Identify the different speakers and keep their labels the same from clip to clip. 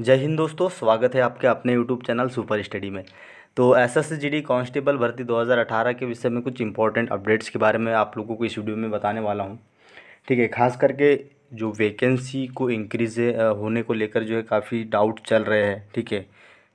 Speaker 1: जय हिंद दोस्तों स्वागत है आपके अपने यूट्यूब चैनल सुपर स्टडी में तो S S G D constable भर्ती 2018 के विषय में कुछ इंपॉर्टेंट अपडेट्स के बारे में आप लोगों को इस वीडियो में बताने वाला हूँ ठीक है खास करके जो वैकेंसी को इंक्रीज होने को लेकर जो है काफ़ी डाउट चल रहे हैं ठीक है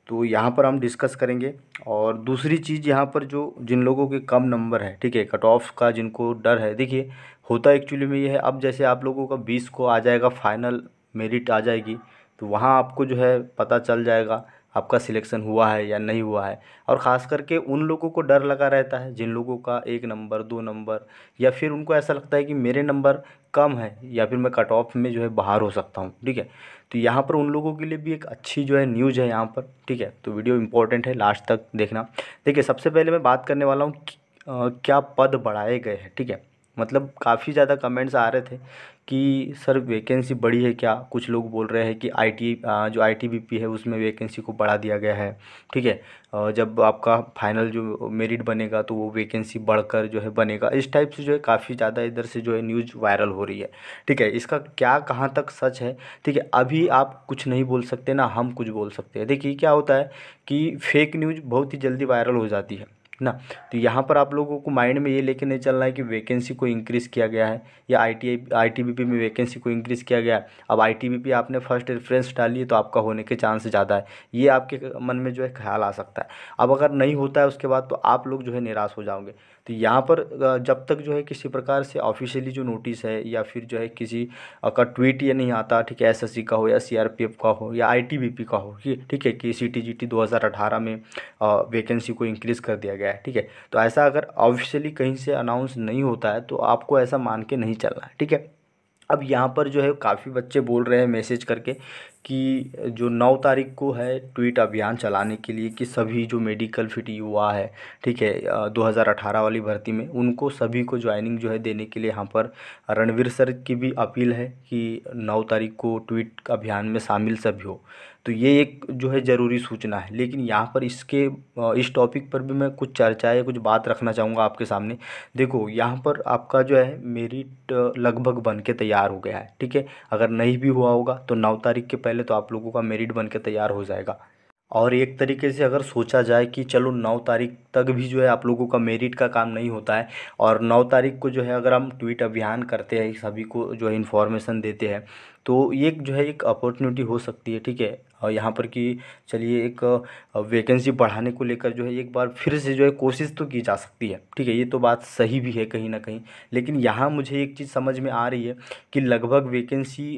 Speaker 1: तो यहाँ पर हम डिस्कस करेंगे और दूसरी चीज़ यहाँ पर जो जिन लोगों के कम नंबर है ठीक है कट ऑफ का जिनको डर है देखिए होता एक्चुअली में ये है अब जैसे आप लोगों का बीस को आ जाएगा फाइनल मेरिट आ जाएगी तो वहाँ आपको जो है पता चल जाएगा आपका सिलेक्शन हुआ है या नहीं हुआ है और ख़ास करके उन लोगों को डर लगा रहता है जिन लोगों का एक नंबर दो नंबर या फिर उनको ऐसा लगता है कि मेरे नंबर कम है या फिर मैं कट ऑफ में जो है बाहर हो सकता हूँ ठीक है तो यहाँ पर उन लोगों के लिए भी एक अच्छी जो है न्यूज़ है यहाँ पर ठीक है तो वीडियो इंपॉर्टेंट है लास्ट तक देखना देखिए सबसे पहले मैं बात करने वाला हूँ क्या पद बढ़ाए गए हैं ठीक है मतलब काफ़ी ज़्यादा कमेंट्स आ रहे थे कि सर वैकेंसी बढ़ी है क्या कुछ लोग बोल रहे हैं कि आईटी जो आईटीबीपी है उसमें वैकेंसी को बढ़ा दिया गया है ठीक है जब आपका फाइनल जो मेरिट बनेगा तो वो वैकेंसी बढ़कर जो है बनेगा इस टाइप से जो है काफ़ी ज़्यादा इधर से जो है न्यूज़ वायरल हो रही है ठीक है इसका क्या कहाँ तक सच है ठीक है अभी आप कुछ नहीं बोल सकते ना हम कुछ बोल सकते हैं देखिए क्या होता है कि फेक न्यूज़ बहुत ही जल्दी वायरल हो जाती है ना तो यहाँ पर आप लोगों को माइंड में ये लेके नहीं चलना है कि वैकेंसी को इंक्रीज़ किया गया है या I T I T B P में वैकेंसी को इंक्रीज़ किया गया है अब आई टी बी पी आपने फर्स्ट रेफरेंस डाली है तो आपका होने के चांस ज़्यादा है ये आपके मन में जो है ख्याल आ सकता है अब अगर नहीं होता है उसके बाद तो आप लोग जो है निराश हो जाओगे तो यहाँ पर जब तक जो है किसी प्रकार से ऑफिशियली जो नोटिस है या फिर जो है किसी का ट्वीट ये नहीं आता ठीक है एसएससी का हो या सीआरपीएफ का हो या आईटीबीपी का हो ठीक है कि सीटीजीटी 2018 में वैकेंसी को इंक्रीज़ कर दिया गया है ठीक है तो ऐसा अगर ऑफिशियली कहीं से अनाउंस नहीं होता है तो आपको ऐसा मान के नहीं चलना है ठीक है अब यहाँ पर जो है काफ़ी बच्चे बोल रहे हैं मैसेज करके कि जो नौ तारीख को है ट्वीट अभियान चलाने के लिए कि सभी जो मेडिकल फिट युवा है ठीक है 2018 वाली भर्ती में उनको सभी को ज्वाइनिंग जो है देने के लिए यहाँ पर रणवीर सर की भी अपील है कि नौ तारीख को ट्वीट अभियान में शामिल सभी हो तो ये एक जो है ज़रूरी सूचना है लेकिन यहाँ पर इसके इस टॉपिक पर भी मैं कुछ चर्चा या कुछ बात रखना चाहूँगा आपके सामने देखो यहाँ पर आपका जो है मेरिट लगभग बन के तैयार हो गया है ठीक है अगर नहीं भी हुआ होगा तो नौ तारीख के पहले पहले तो आप लोगों का मेरिट बन तैयार हो जाएगा और एक तरीके से अगर सोचा जाए कि चलो नौ तारीख तक भी जो है आप लोगों का मेरिट का काम नहीं होता है और नौ तारीख को जो है अगर हम ट्वीट अभियान करते हैं सभी को जो है इन्फॉर्मेशन देते हैं तो एक जो है एक अपॉर्चुनिटी हो सकती है ठीक है यहाँ पर कि चलिए एक वैकेंसी बढ़ाने को लेकर जो है एक बार फिर से जो है कोशिश तो की जा सकती है ठीक है ये तो बात सही भी है कहीं ना कहीं लेकिन यहाँ मुझे एक चीज़ समझ में आ रही है कि लगभग वैकेंसी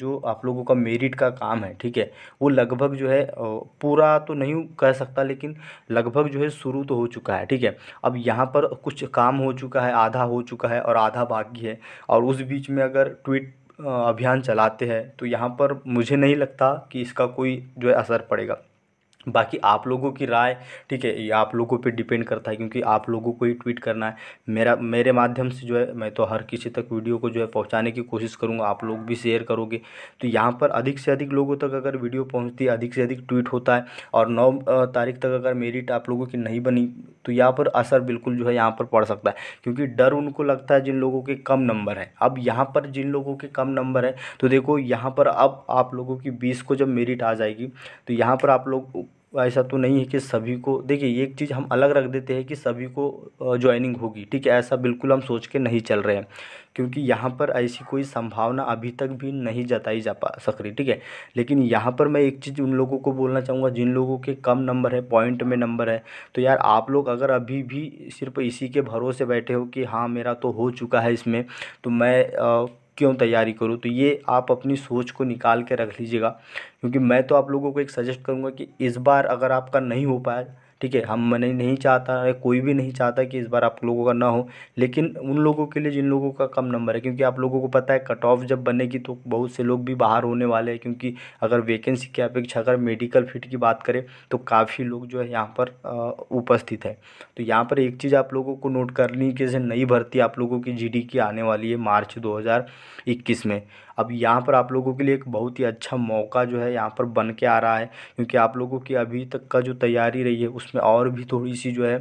Speaker 1: जो आप लोगों का मेरिट का काम है ठीक है वो लगभग जो है पूरा तो नहीं कह सकता लेकिन लगभग जो है शुरू तो हो चुका है ठीक है अब यहाँ पर कुछ काम हो चुका है आधा हो चुका है और आधा बाकी है और उस बीच में अगर ट्वीट अभियान चलाते हैं तो यहाँ पर मुझे नहीं लगता कि इसका कोई जो है असर पड़ेगा बाकी आप लोगों की राय ठीक है ये आप लोगों पे डिपेंड करता है क्योंकि आप लोगों को ही ट्वीट करना है मेरा मेरे माध्यम से जो है मैं तो हर किसी तक वीडियो को जो है पहुंचाने की कोशिश करूंगा आप लोग भी शेयर करोगे तो यहाँ पर अधिक से अधिक लोगों तक अगर वीडियो पहुँचती है अधिक से अधिक ट्वीट होता है और नौ तारीख तक अगर मेरिट आप लोगों की नहीं बनी तो यहाँ पर असर बिल्कुल जो है यहाँ पर पड़ सकता है क्योंकि डर उनको लगता है जिन लोगों के कम नंबर है अब यहाँ पर जिन लोगों के कम नंबर है तो देखो यहाँ पर अब आप लोगों की बीस को जब मेरिट आ जाएगी तो यहाँ पर आप लोग ऐसा तो नहीं है कि सभी को देखिए एक चीज़ हम अलग रख देते हैं कि सभी को ज्वाइनिंग होगी ठीक है ऐसा बिल्कुल हम सोच के नहीं चल रहे हैं क्योंकि यहाँ पर ऐसी कोई संभावना अभी तक भी नहीं जताई जा पा सक रही ठीक है लेकिन यहाँ पर मैं एक चीज़ उन लोगों को बोलना चाहूँगा जिन लोगों के कम नंबर है पॉइंट में नंबर है तो यार आप लोग अगर अभी भी सिर्फ इसी के भरोसे बैठे हो कि हाँ मेरा तो हो चुका है इसमें तो मैं आ, क्यों तैयारी करूँ तो ये आप अपनी सोच को निकाल के रख लीजिएगा क्योंकि मैं तो आप लोगों को एक सजेस्ट करूँगा कि इस बार अगर आपका नहीं हो पाया ठीक है हम मैंने नहीं चाहता है कोई भी नहीं चाहता कि इस बार आप लोगों का ना हो लेकिन उन लोगों के लिए जिन लोगों का कम नंबर है क्योंकि आप लोगों को पता है कट ऑफ जब बनेगी तो बहुत से लोग भी बाहर होने वाले हैं क्योंकि अगर वैकेंसी की अपेक्षा अगर मेडिकल फिट की बात करें तो काफ़ी लोग जो है यहाँ पर उपस्थित है तो यहाँ पर एक चीज़ आप लोगों को नोट करनी कि जैसे नई भर्ती आप लोगों की जी की आने वाली है मार्च दो में अब यहाँ पर आप लोगों के लिए एक बहुत ही अच्छा मौका जो है यहाँ पर बन के आ रहा है क्योंकि आप लोगों की अभी तक का जो तैयारी रही है उसमें और भी थोड़ी सी जो है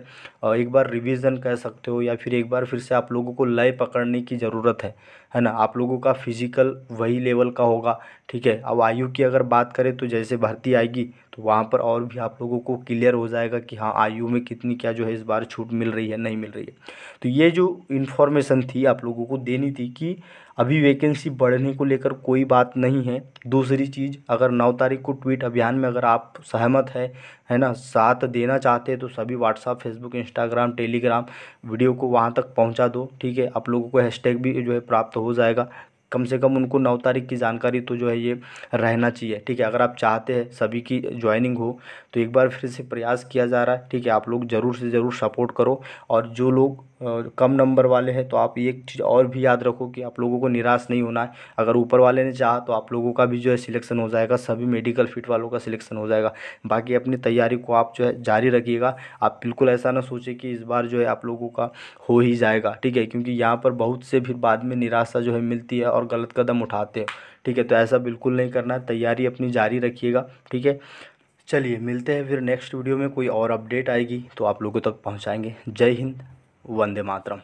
Speaker 1: एक बार रिविज़न कह सकते हो या फिर एक बार फिर से आप लोगों को लय पकड़ने की ज़रूरत है है ना आप लोगों का फिज़िकल वही लेवल का होगा ठीक है अब आयु की अगर बात करें तो जैसे भर्ती आएगी तो वहाँ पर और भी आप लोगों को क्लियर हो जाएगा कि हाँ आयु में कितनी क्या जो है इस बार छूट मिल रही है नहीं मिल रही है तो ये जो इन्फॉर्मेशन थी आप लोगों को देनी थी कि अभी वैकेंसी बढ़ने को लेकर कोई बात नहीं है दूसरी चीज़ अगर नौ तारीख को ट्वीट अभियान में अगर आप सहमत है है ना साथ देना चाहते हैं तो सभी WhatsApp Facebook Instagram Telegram video को वहाँ तक पहुँचा दो ठीक है आप लोगों को हैशटैग भी जो है प्राप्त हो जाएगा कम से कम उनको नौ तारीख की जानकारी तो जो है ये रहना चाहिए ठीक है अगर आप चाहते हैं सभी की ज्वाइनिंग हो तो एक बार फिर से प्रयास किया जा रहा है ठीक है आप लोग ज़रूर से ज़रूर सपोर्ट करो और जो लोग कम नंबर वाले हैं तो आप ये चीज़ और भी याद रखो कि आप लोगों को निराश नहीं होना है अगर ऊपर वाले ने चाहा तो आप लोगों का भी जो है सिलेक्शन हो जाएगा सभी मेडिकल फिट वालों का सिलेक्शन हो जाएगा बाकी अपनी तैयारी को आप जो है जारी रखिएगा आप बिल्कुल ऐसा ना सोचें कि इस बार जो है आप लोगों का हो ही जाएगा ठीक है क्योंकि यहाँ पर बहुत से फिर बाद में निराशा जो है मिलती है और गलत कदम उठाते हैं ठीक है तो ऐसा बिल्कुल नहीं करना है तैयारी अपनी जारी रखिएगा ठीक है चलिए मिलते हैं फिर नेक्स्ट वीडियो में कोई और अपडेट आएगी तो आप लोगों तक पहुंचाएंगे जय हिंद वंदे मातरम